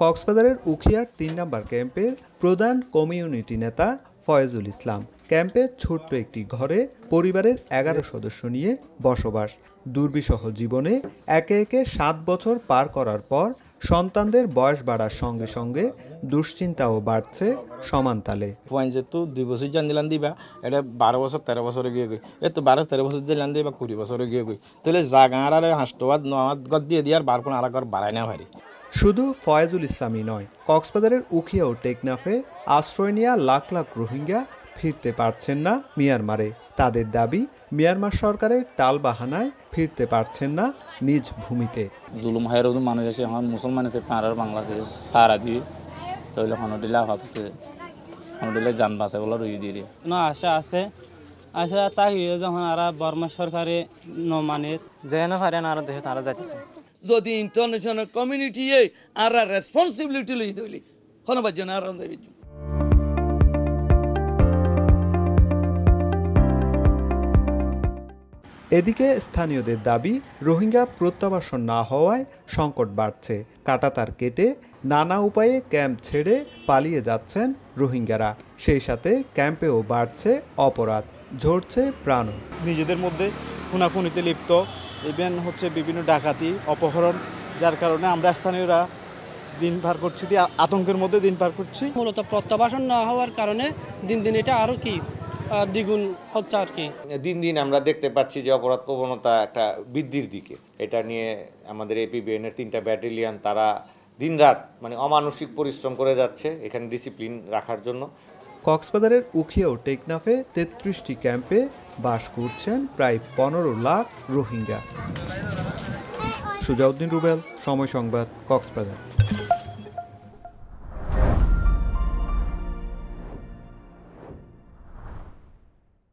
কক্সবাজারের উখিয়ার তিন নম্বর ক্যাম্পের প্রধান কমিউনিটি নেতা ফয়েজুল ইসলাম ক্যাম্পে ছোট্ট একটি ঘরে পরিবারের এগারো সদস্য নিয়ে বসবাস দুর্বিসহ জীবনে একে একে সাত বছর পার করার পর সন্তানদের বয়স বাড়ার সঙ্গে সঙ্গে দুশ্চিন্তাও বাড়ছে সমান তালে যেহেতু দুই বছর যান দিলাম দিবা এটা বারো বছর তেরো বছরে গিয়ে গই এ তো বারো তেরো বছর জানলাম দিবা কুড়ি বছরে গিয়ে গই তাহলে জাগার আর হাসটোয়াদ নওয়াদ গদ দিয়ে দিয়ে আর বার আর ঘর বাড়ায় না ভারি শুধু ফয়েজুল ইসলামই নয় কক্সবাজারের উখিয়া ও টেকনাফে আশ্রয় নেয়া লাখ লাখ রোহিঙ্গা ফিরতে পারছেন না মিয়ানমারে তাদের দাবি মিয়ানমার সরকারের টাল বাহানায় ফিরতে পারছেন না নিজ ভূমিতে জুলুম হায়ের মানুষ আছে এখন মুসলমান আছে তাঁরার বাংলাদেশে তারা দিয়ে তাহলে হনডিলা হাতে হনডিলা যান বাঁচে বলে রুই দিয়ে না আশা আছে আশা তাই যখন আর বর্মা সরকারে ন মানে যেন পারেন আর দেশে তারা যাইতেছে যদি ইন্টারন্যাশনাল কমিউনিটিয়ে আর রেসপন্সিবিলিটি লই দিলি কোনো বাজ্য না আর এদিকে স্থানীয়দের দাবি রোহিঙ্গা প্রত্যাবাসন না হওয়ায় সংকট বাড়ছে কাটাতার কেটে নানা উপায়ে ক্যাম্প ছেড়ে পালিয়ে যাচ্ছেন রোহিঙ্গারা সেই সাথে ক্যাম্পেও বাড়ছে অপরাধ ঝরছে প্রাণ নিজেদের মধ্যে খুনাখুনিতে লিপ্ত ইভেন হচ্ছে বিভিন্ন ডাকাতি অপহরণ যার কারণে আমরা স্থানীয়রা দিন পার করছি আতঙ্কের মধ্যে দিন পার করছি মূলত প্রত্যাবাসন না হওয়ার কারণে দিন দিন এটা আরও কি দ্বিগুণ হচ্ছে আর কি দিন দিন আমরা দেখতে পাচ্ছি যে অপরাধ প্রবণতা একটা বৃদ্ধির দিকে এটা নিয়ে আমাদের এপিবিএনের তিনটা ব্যাটেলিয়ান তারা দিনরাত মানে অমানসিক পরিশ্রম করে যাচ্ছে এখানে ডিসিপ্লিন রাখার জন্য কক্সবাজারের উখিয়া ও টেকনাফে তেত্রিশটি ক্যাম্পে বাস করছেন প্রায় পনেরো লাখ রোহিঙ্গা সুজাউদ্দিন রুবেল সময় সংবাদ কক্সবাজার